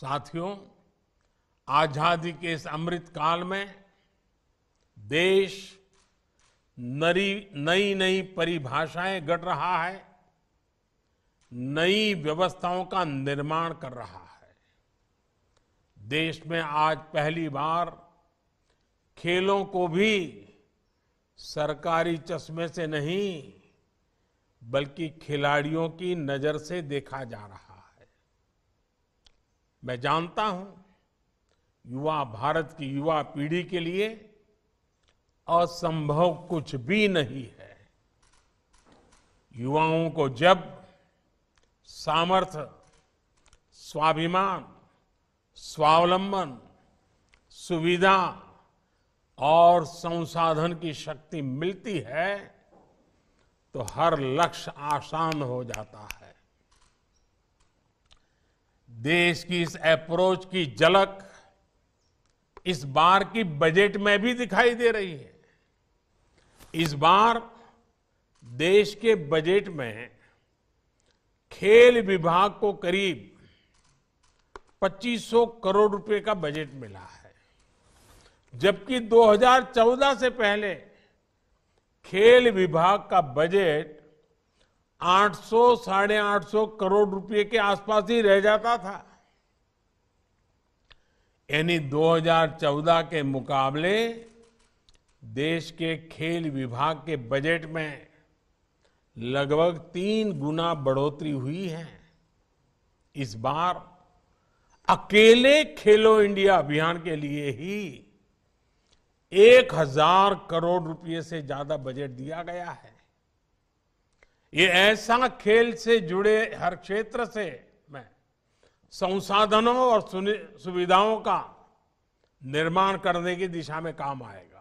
साथियों आजादी के इस अमृत काल में देश नई नई परिभाषाएं गढ़ रहा है नई व्यवस्थाओं का निर्माण कर रहा है देश में आज पहली बार खेलों को भी सरकारी चश्मे से नहीं बल्कि खिलाड़ियों की नजर से देखा जा रहा है मैं जानता हूं युवा भारत की युवा पीढ़ी के लिए असंभव कुछ भी नहीं है युवाओं को जब सामर्थ्य स्वाभिमान स्वावलंबन सुविधा और संसाधन की शक्ति मिलती है तो हर लक्ष्य आसान हो जाता है देश की इस अप्रोच की झलक इस बार की बजट में भी दिखाई दे रही है इस बार देश के बजट में खेल विभाग को करीब 2500 करोड़ रुपए का बजट मिला है जबकि 2014 से पहले खेल विभाग का बजट 800 साढ़े आठ करोड़ रुपए के आसपास ही रह जाता था यानी 2014 के मुकाबले देश के खेल विभाग के बजट में लगभग तीन गुना बढ़ोतरी हुई है इस बार अकेले खेलो इंडिया अभियान के लिए ही एक हजार करोड़ रुपए से ज्यादा बजट दिया गया है ये ऐसा खेल से जुड़े हर क्षेत्र से मैं संसाधनों और सुविधाओं का निर्माण करने की दिशा में काम आएगा